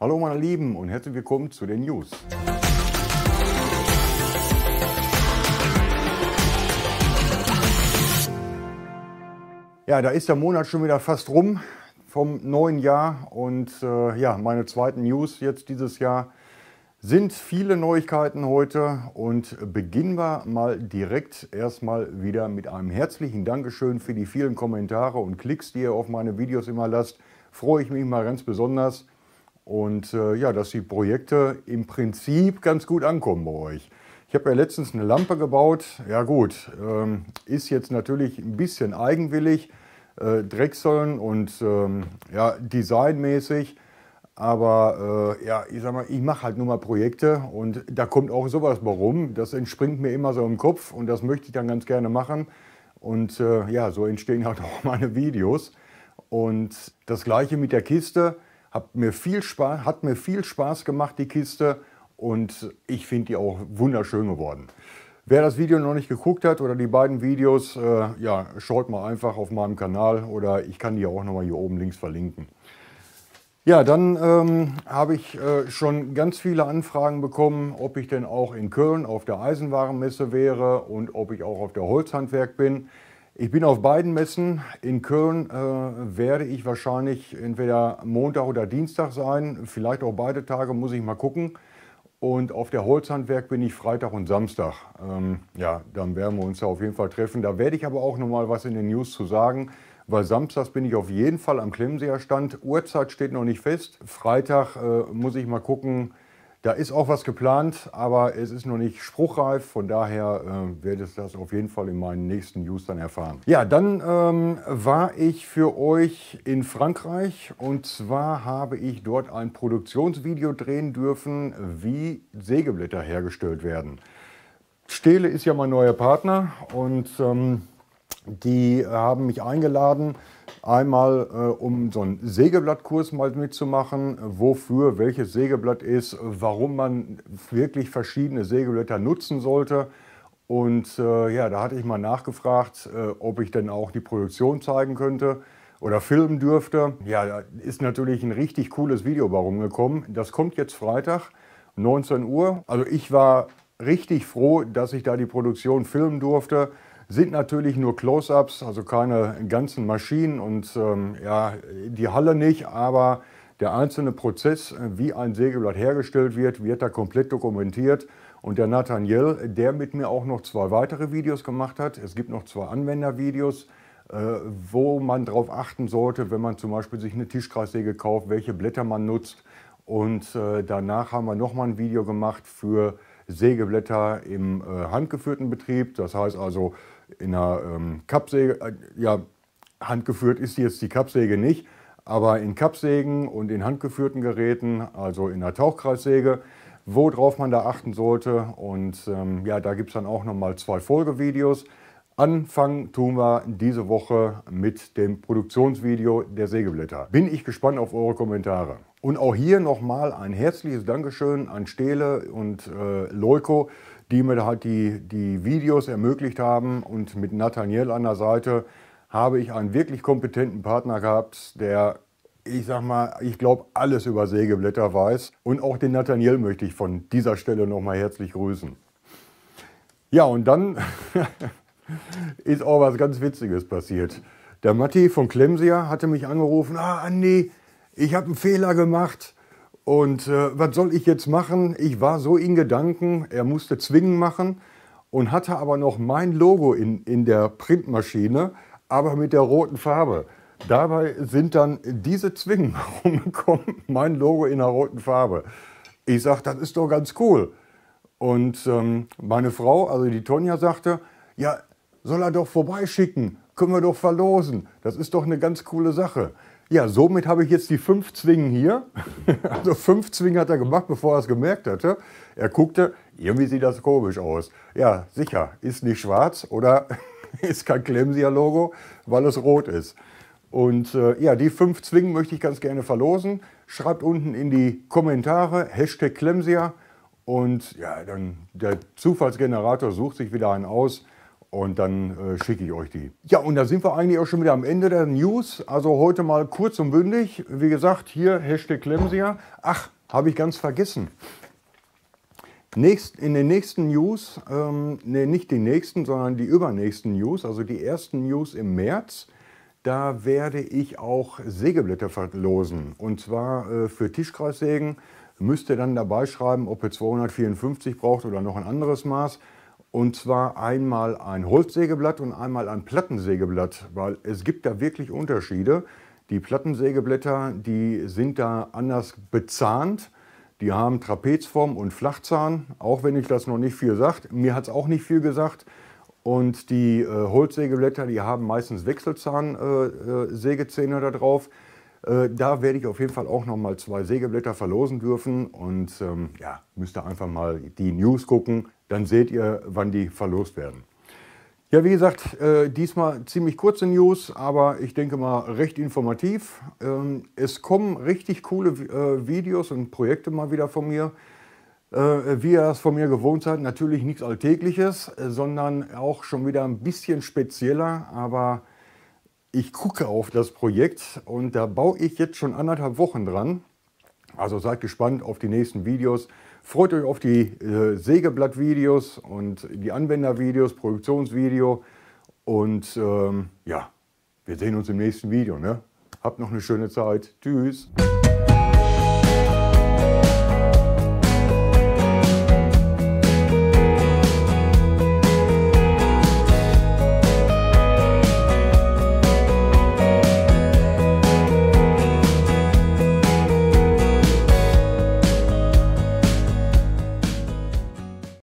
Hallo meine Lieben und herzlich willkommen zu den News. Ja, da ist der Monat schon wieder fast rum vom neuen Jahr und äh, ja, meine zweiten News jetzt dieses Jahr sind viele Neuigkeiten heute und beginnen wir mal direkt erstmal wieder mit einem herzlichen Dankeschön für die vielen Kommentare und Klicks, die ihr auf meine Videos immer lasst. Freue ich mich mal ganz besonders. Und äh, ja, dass die Projekte im Prinzip ganz gut ankommen bei euch. Ich habe ja letztens eine Lampe gebaut. Ja gut, ähm, ist jetzt natürlich ein bisschen eigenwillig, äh, Drechseln und ähm, ja, designmäßig. Aber äh, ja, ich sag mal, ich mache halt nur mal Projekte und da kommt auch sowas bei rum. Das entspringt mir immer so im Kopf und das möchte ich dann ganz gerne machen. Und äh, ja, so entstehen halt auch meine Videos. Und das gleiche mit der Kiste hat mir viel Spaß, hat mir viel Spaß gemacht, die Kiste. Und ich finde die auch wunderschön geworden. Wer das Video noch nicht geguckt hat oder die beiden Videos, äh, ja, schaut mal einfach auf meinem Kanal oder ich kann die auch nochmal hier oben links verlinken. Ja, dann ähm, habe ich äh, schon ganz viele Anfragen bekommen, ob ich denn auch in Köln auf der Eisenwarenmesse wäre und ob ich auch auf der Holzhandwerk bin. Ich bin auf beiden Messen. In Köln äh, werde ich wahrscheinlich entweder Montag oder Dienstag sein, vielleicht auch beide Tage, muss ich mal gucken. Und auf der Holzhandwerk bin ich Freitag und Samstag. Ähm, ja, dann werden wir uns da auf jeden Fall treffen. Da werde ich aber auch nochmal was in den News zu sagen, weil samstags bin ich auf jeden Fall am Klemmseer Stand. Uhrzeit steht noch nicht fest. Freitag äh, muss ich mal gucken, da ist auch was geplant, aber es ist noch nicht spruchreif. Von daher äh, werdet ihr das auf jeden Fall in meinen nächsten News dann erfahren. Ja, dann ähm, war ich für euch in Frankreich und zwar habe ich dort ein Produktionsvideo drehen dürfen, wie Sägeblätter hergestellt werden. Stele ist ja mein neuer Partner und ähm, die haben mich eingeladen, Einmal, äh, um so einen Sägeblattkurs mal mitzumachen, wofür welches Sägeblatt ist, warum man wirklich verschiedene Sägeblätter nutzen sollte. Und äh, ja, da hatte ich mal nachgefragt, äh, ob ich denn auch die Produktion zeigen könnte oder filmen dürfte. Ja, da ist natürlich ein richtig cooles Video bei rumgekommen. Das kommt jetzt Freitag, 19 Uhr. Also ich war richtig froh, dass ich da die Produktion filmen durfte. Sind natürlich nur Close-ups, also keine ganzen Maschinen und ähm, ja, die Halle nicht, aber der einzelne Prozess, äh, wie ein Sägeblatt hergestellt wird, wird da komplett dokumentiert. Und der Nathaniel, der mit mir auch noch zwei weitere Videos gemacht hat, es gibt noch zwei Anwendervideos, äh, wo man darauf achten sollte, wenn man zum Beispiel sich eine Tischkreissäge kauft, welche Blätter man nutzt. Und äh, danach haben wir nochmal ein Video gemacht für Sägeblätter im handgeführten Betrieb. Das heißt also in einer ähm, Kappsäge, äh, ja, handgeführt ist jetzt die Kappsäge nicht, aber in Kappsägen und in handgeführten Geräten, also in der Tauchkreissäge, worauf man da achten sollte. Und ähm, ja, da gibt es dann auch nochmal zwei Folgevideos. Anfangen tun wir diese Woche mit dem Produktionsvideo der Sägeblätter. Bin ich gespannt auf eure Kommentare. Und auch hier nochmal ein herzliches Dankeschön an Stele und äh, Leuko die mir halt die, die Videos ermöglicht haben. Und mit Nathaniel an der Seite habe ich einen wirklich kompetenten Partner gehabt, der, ich sag mal, ich glaube, alles über Sägeblätter weiß. Und auch den Nathaniel möchte ich von dieser Stelle nochmal herzlich grüßen. Ja, und dann ist auch was ganz Witziges passiert. Der Matti von Klemsier hatte mich angerufen, ah Andi, ich habe einen Fehler gemacht. Und äh, was soll ich jetzt machen? Ich war so in Gedanken, er musste zwingen machen und hatte aber noch mein Logo in, in der Printmaschine, aber mit der roten Farbe. Dabei sind dann diese Zwingen rumgekommen, mein Logo in der roten Farbe. Ich sage, das ist doch ganz cool. Und ähm, meine Frau, also die Tonja, sagte, ja, soll er doch vorbeischicken, können wir doch verlosen. Das ist doch eine ganz coole Sache. Ja, somit habe ich jetzt die fünf Zwingen hier. Also fünf Zwingen hat er gemacht, bevor er es gemerkt hatte. Er guckte, irgendwie sieht das komisch aus. Ja, sicher, ist nicht schwarz oder ist kein Clemsia-Logo, weil es rot ist. Und äh, ja, die fünf Zwingen möchte ich ganz gerne verlosen. Schreibt unten in die Kommentare Hashtag Clemsia und ja, dann der Zufallsgenerator sucht sich wieder einen aus. Und dann äh, schicke ich euch die. Ja, und da sind wir eigentlich auch schon wieder am Ende der News. Also heute mal kurz und bündig. Wie gesagt, hier Hashtag Klemsier. Ach, habe ich ganz vergessen. Nächst, in den nächsten News, ähm, ne, nicht die nächsten, sondern die übernächsten News, also die ersten News im März, da werde ich auch Sägeblätter verlosen. Und zwar äh, für Tischkreissägen. Müsst ihr dann dabei schreiben, ob ihr 254 braucht oder noch ein anderes Maß. Und zwar einmal ein Holzsägeblatt und einmal ein Plattensägeblatt, weil es gibt da wirklich Unterschiede. Die Plattensägeblätter, die sind da anders bezahnt. Die haben Trapezform und Flachzahn, auch wenn ich das noch nicht viel sagt. Mir hat es auch nicht viel gesagt. Und die äh, Holzsägeblätter, die haben meistens Wechselzahnsägezähne äh, äh, da drauf. Äh, da werde ich auf jeden Fall auch noch mal zwei Sägeblätter verlosen dürfen und ähm, ja, müsst ihr einfach mal die News gucken, dann seht ihr, wann die verlost werden. Ja, wie gesagt, äh, diesmal ziemlich kurze News, aber ich denke mal recht informativ. Ähm, es kommen richtig coole äh, Videos und Projekte mal wieder von mir. Äh, wie ihr es von mir gewohnt seid, natürlich nichts Alltägliches, sondern auch schon wieder ein bisschen spezieller, aber ich gucke auf das Projekt und da baue ich jetzt schon anderthalb Wochen dran. Also seid gespannt auf die nächsten Videos. Freut euch auf die äh, Sägeblatt-Videos und die Anwender-Videos, Produktionsvideo. Und ähm, ja, wir sehen uns im nächsten Video. Ne? Habt noch eine schöne Zeit. Tschüss.